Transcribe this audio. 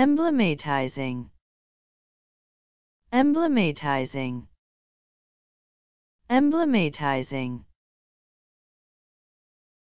Emblematizing. Emblematizing. Emblematizing.